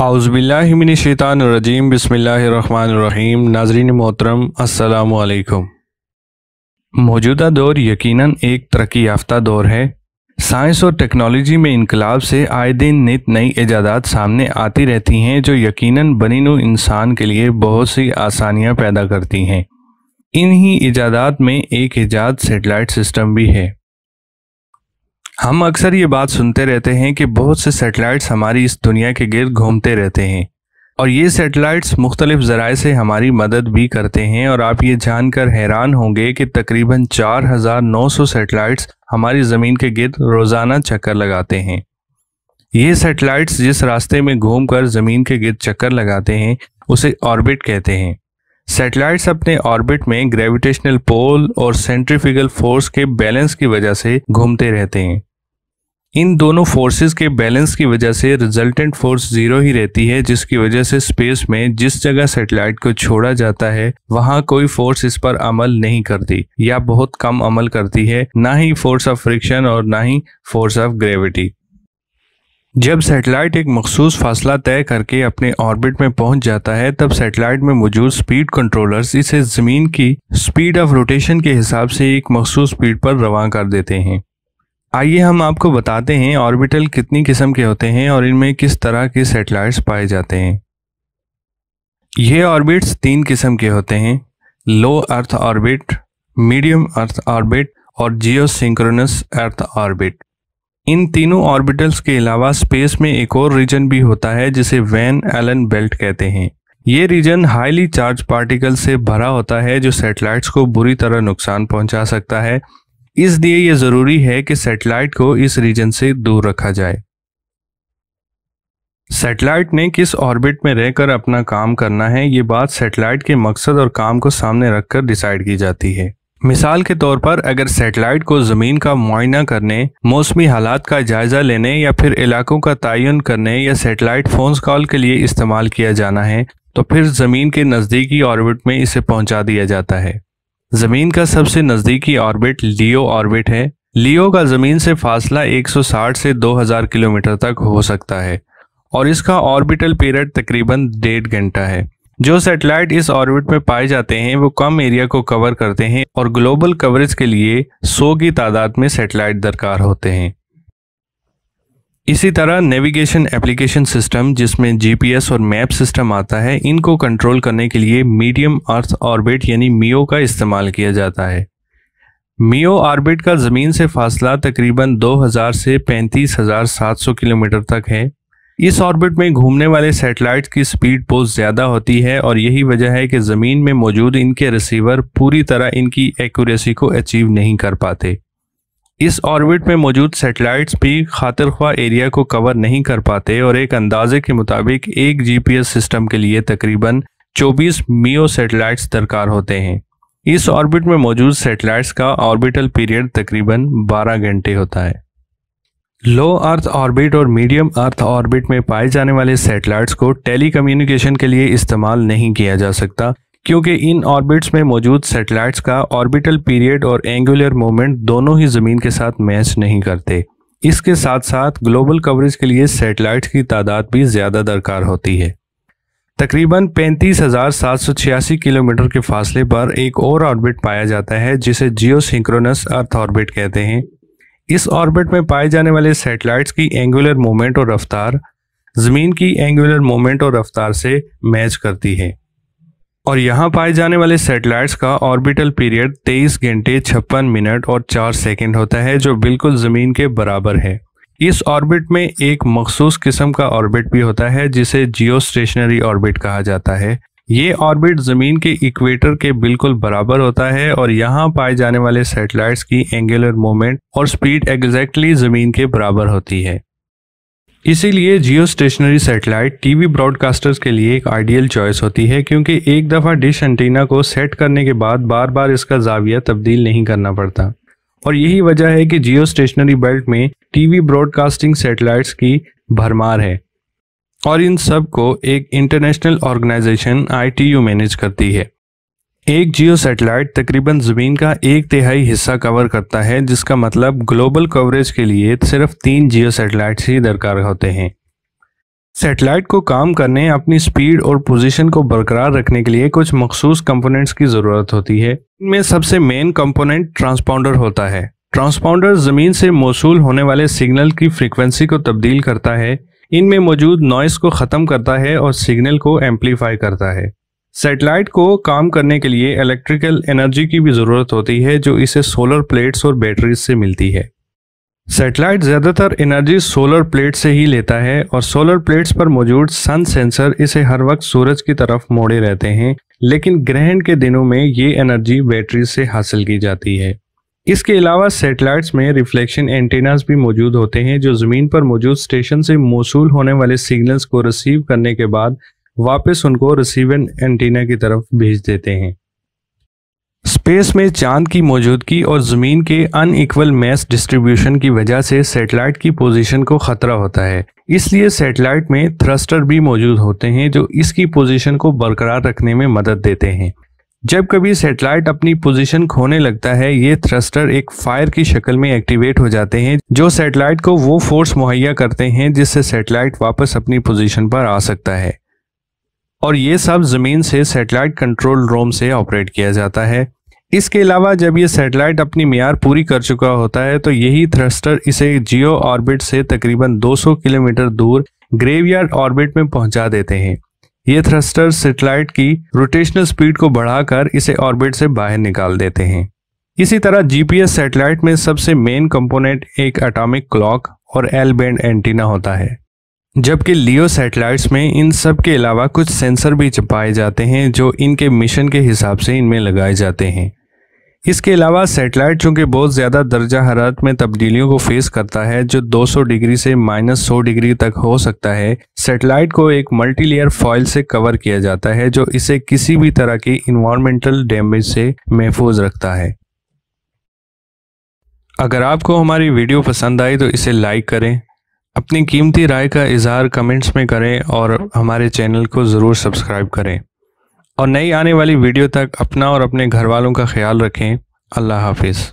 आउज़बिल्लिमिनशैतानरजीम बसमीम नाजरीन मोहतरम असलकुम मौजूदा दौर यकीनन एक तरक्की याफ्ता दौर है साइंस और टेक्नोलॉजी में इनकलाब से आए दिन नित नई ईजादात सामने आती रहती हैं जो यकीनन बनिन इंसान के लिए बहुत सी आसानियां पैदा करती हैं इन ही ईजादात में एक ईजाद सेटेलाइट सिस्टम भी है हम अक्सर ये बात सुनते रहते हैं कि बहुत से सेटेलाइट्स हमारी इस दुनिया के गिर्द घूमते रहते हैं और ये सेटेलाइट्स मुख्तलिफ ज़राए से हमारी मदद भी करते हैं और आप ये जानकर हैरान होंगे कि तकरीबन 4,900 सेटेलाइट्स हमारी ज़मीन के गिर्द रोज़ाना चक्कर लगाते हैं ये सेटेलाइट्स जिस रास्ते में घूमकर ज़मीन के गिर्द चक्कर लगाते हैं उसे ऑर्बिट कहते हैं सैटेलाइट्स अपने ऑर्बिट में ग्रेविटेशनल पोल और सेंट्रीफिकल फोर्स के बैलेंस की वजह से घूमते रहते हैं इन दोनों फोर्सेस के बैलेंस की वजह से रिजल्टेंट फोर्स जीरो ही रहती है जिसकी वजह से स्पेस में जिस जगह सैटेलाइट को छोड़ा जाता है वहां कोई फोर्स इस पर अमल नहीं करती या बहुत कम अमल करती है ना ही फोर्स ऑफ फ्रिक्शन और ना ही फोर्स ऑफ ग्रेविटी जब सैटेलाइट एक मखसूस फासला तय करके अपने ऑर्बिट में पहुंच जाता है तब सैटेलाइट में मौजूद स्पीड कंट्रोलर्स इसे ज़मीन की स्पीड ऑफ रोटेशन के हिसाब से एक मखसूस स्पीड पर रवान कर देते हैं आइए हम आपको बताते हैं ऑर्बिटल कितनी किस्म के होते हैं और इनमें किस तरह के सेटेलाइट्स पाए जाते हैं ये ऑर्बिट्स तीन किस्म के होते हैं low earth orbit medium earth orbit और जियो अर्थ ऑर्बिट इन तीनों ऑर्बिटल्स के अलावा स्पेस में एक और रीजन भी होता है जिसे वैन एलन बेल्ट कहते हैं ये रीजन हाईली चार्ज पार्टिकल से भरा होता है जो सैटेलाइट्स को बुरी तरह नुकसान पहुंचा सकता है इसलिए यह जरूरी है कि सैटेलाइट को इस रीजन से दूर रखा जाए सैटेलाइट ने किस ऑर्बिट में रहकर अपना काम करना है ये बात सैटेलाइट के मकसद और काम को सामने रखकर डिसाइड की जाती है मिसाल के तौर पर अगर सेटेलाइट को ज़मीन का मुआयना करने मौसमी हालात का जायज़ा लेने या फिर इलाकों का तयन करने या सेटेलाइट फ़ोन कॉल के लिए इस्तेमाल किया जाना है तो फिर ज़मीन के नज़दीकी ऑर्बिट में इसे पहुंचा दिया जाता है ज़मीन का सबसे नज़दीकी ऑर्बिट लियो ऑर्बिट है लियो का ज़मीन से फासला 160 से 2000 किलोमीटर तक हो सकता है और इसका ऑर्बिटल पीरियड तकरीबन डेढ़ घंटा है जो सैटेलाइट इस ऑर्बिट में पाए जाते हैं वो कम एरिया को कवर करते हैं और ग्लोबल कवरेज के लिए 100 की तादाद में सैटेलाइट दरकार होते हैं इसी तरह नेविगेशन एप्लीकेशन सिस्टम जिसमें जीपीएस और मैप सिस्टम आता है इनको कंट्रोल करने के लिए मीडियम अर्थ ऑर्बिट यानी मियो का इस्तेमाल किया जाता है मियो ऑर्बिट का ज़मीन से फासला तकरीबन 2000 से 35700 किलोमीटर तक है इस ऑर्बिट में घूमने वाले सैटेलाइट की स्पीड बहुत ज़्यादा होती है और यही वजह है कि ज़मीन में मौजूद इनके रिसीवर पूरी तरह इनकी एक्यूरेसी को अचीव नहीं कर पाते इस ऑर्बिट में मौजूद सैटेलाइट्स भी खातिर ख्वा एरिया को कवर नहीं कर पाते और एक अंदाजे के मुताबिक एक जीपीएस सिस्टम के लिए तकरीबन 24 मियो सैटेलाइट्स दरकार होते हैं इस ऑर्बिट में मौजूद सैटेलाइट्स का ऑर्बिटल पीरियड तकरीबन 12 घंटे होता है लो अर्थ ऑर्बिट और मीडियम अर्थ ऑर्बिट में पाए जाने वाले सैटेलाइट्स को टेलीकम्युनिकेशन के लिए इस्तेमाल नहीं किया जा सकता क्योंकि इन ऑर्बिट्स में मौजूद सैटेलाइट्स का ऑर्बिटल पीरियड और एंगुलर मोमेंट दोनों ही ज़मीन के साथ मैच नहीं करते इसके साथ साथ ग्लोबल कवरेज के लिए सैटेलाइट्स की तादाद भी ज़्यादा दरकार होती है तकरीबन पैंतीस हज़ार सात सौ छियासी किलोमीटर के फासले पर एक और ऑर्बिट पाया जाता है जिसे जियो अर्थ ऑर्बिट कहते हैं इस ऑर्बिट में पाए जाने वाले सैटेलाइट्स की एंगुलर मोमेंट और रफ्तार ज़मीन की एंगुलर मोमेंट और रफ्तार से मैच करती है और यहाँ पाए जाने वाले सैटेलाइट्स का ऑर्बिटल पीरियड 23 घंटे छप्पन मिनट और 4 सेकंड होता है जो बिल्कुल ज़मीन के बराबर है इस ऑर्बिट में एक मखसूस किस्म का ऑर्बिट भी होता है जिसे जियो स्टेशनरी ऑर्बिट कहा जाता है ये ऑर्बिट ज़मीन के इक्वेटर के बिल्कुल बराबर होता है और यहाँ पाए जाने वाले सैटेलाइट्स की एंगुलर मोमेंट और स्पीड एग्जैक्टली ज़मीन के बराबर होती है इसीलिए geostationary satellite TV broadcasters के लिए एक आइडियल चॉइस होती है क्योंकि एक दफ़ा डिश एंटीना को सेट करने के बाद बार बार इसका जाविया तब्दील नहीं करना पड़ता और यही वजह है कि जियो स्टेशनरी बेल्ट में टीवी ब्रॉडकास्टिंग सेटेलाइट्स की भरमार है और इन सब को एक इंटरनेशनल ऑर्गेनाइजेशन आईटीयू मैनेज करती है एक जियो सैटेलाइट तकरीबन ज़मीन का एक तिहाई हिस्सा कवर करता है जिसका मतलब ग्लोबल कवरेज के लिए सिर्फ तीन जियो सैटेलाइट्स ही दरकार होते हैं सैटेलाइट को काम करने अपनी स्पीड और पोजीशन को बरकरार रखने के लिए कुछ मखसूस कंपोनेंट्स की ज़रूरत होती है इनमें सबसे मेन कंपोनेंट ट्रांसपाउंडर होता है ट्रांसपाउंडर ज़मीन से मौसू होने वाले सिग्नल की फ्रिक्वेंसी को तब्दील करता है इनमें मौजूद नॉइस को ख़त्म करता है और सिग्नल को एम्पलीफाई करता है सेटेलाइट को काम करने के लिए इलेक्ट्रिकल एनर्जी की भी ज़रूरत होती है जो इसे सोलर प्लेट्स और बैटरीज से मिलती है सेटेलाइट ज़्यादातर एनर्जी सोलर प्लेट से ही लेता है और सोलर प्लेट्स पर मौजूद सन सेंसर इसे हर वक्त सूरज की तरफ मोड़े रहते हैं लेकिन ग्रहण के दिनों में ये एनर्जी बैटरी से हासिल की जाती है इसके अलावा सेटेलाइट्स में रिफ्लेक्शन एंटेनास भी मौजूद होते हैं जो ज़मीन पर मौजूद स्टेशन से मौसू होने वाले सिग्नल्स को रिसीव करने के बाद वापस उनको रिसीविंग एंटीना की तरफ भेज देते हैं स्पेस में चांद की मौजूदगी और ज़मीन के अनइक्वल मैस डिस्ट्रीब्यूशन की वजह से सेटेलाइट की पोजीशन को ख़तरा होता है इसलिए सेटेलाइट में थ्रस्टर भी मौजूद होते हैं जो इसकी पोजीशन को बरकरार रखने में मदद देते हैं जब कभी सेटेलाइट अपनी पोजीशन खोने लगता है ये थ्रस्टर एक फायर की शक्ल में एक्टिवेट हो जाते हैं जो सेटेलाइट को वो फोर्स मुहैया करते हैं जिससे सेटेलाइट वापस अपनी पोजीशन पर आ सकता है और ये सब ज़मीन से सेटेलाइट कंट्रोल रूम से ऑपरेट किया जाता है इसके अलावा जब ये सेटेलाइट अपनी मैार पूरी कर चुका होता है तो यही थ्रस्टर इसे जियो ऑर्बिट से तकरीबन दो किलोमीटर दूर ग्रेवयार्ड ऑर्बिट में पहुंचा देते हैं ये थ्रस्टर सेटेलाइट की रोटेशनल स्पीड को बढ़ाकर इसे ऑर्बिट से बाहर निकाल देते हैं इसी तरह जीपीएस सैटेलाइट में सबसे मेन कंपोनेंट एक एटॉमिक क्लॉक और एल बैंड एंटीना होता है जबकि लियो सैटेलाइट्स में इन सब के अलावा कुछ सेंसर भी छपाए जाते हैं जो इनके मिशन के हिसाब से इनमें लगाए जाते हैं इसके अलावा सेटेलाइट चूंकि बहुत ज़्यादा दर्जा हरारत में तब्दीलियों को फेस करता है जो 200 डिग्री से माइनस सौ डिग्री तक हो सकता है सेटेलाइट को एक मल्टीलेयर फॉइल से कवर किया जाता है जो इसे किसी भी तरह की इन्वायरमेंटल डैमेज से महफूज रखता है अगर आपको हमारी वीडियो पसंद आई तो इसे लाइक करें अपनी कीमती राय का इजहार कमेंट्स में करें और हमारे चैनल को ज़रूर सब्सक्राइब करें और नई आने वाली वीडियो तक अपना और अपने घर वालों का ख्याल रखें अल्लाह हाफिज़